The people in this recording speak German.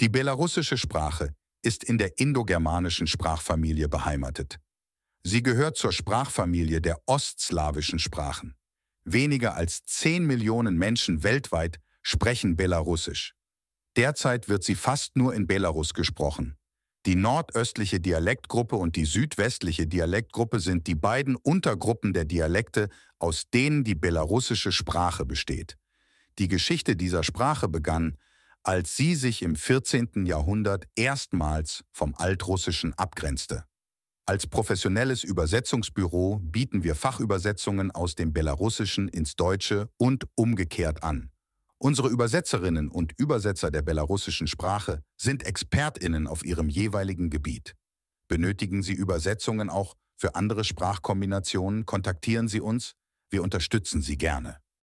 Die belarussische Sprache ist in der indogermanischen Sprachfamilie beheimatet. Sie gehört zur Sprachfamilie der ostslawischen Sprachen. Weniger als 10 Millionen Menschen weltweit sprechen Belarussisch. Derzeit wird sie fast nur in Belarus gesprochen. Die nordöstliche Dialektgruppe und die südwestliche Dialektgruppe sind die beiden Untergruppen der Dialekte, aus denen die belarussische Sprache besteht. Die Geschichte dieser Sprache begann als sie sich im 14. Jahrhundert erstmals vom Altrussischen abgrenzte. Als professionelles Übersetzungsbüro bieten wir Fachübersetzungen aus dem Belarussischen ins Deutsche und umgekehrt an. Unsere Übersetzerinnen und Übersetzer der belarussischen Sprache sind Expertinnen auf ihrem jeweiligen Gebiet. Benötigen Sie Übersetzungen auch für andere Sprachkombinationen, kontaktieren Sie uns, wir unterstützen Sie gerne.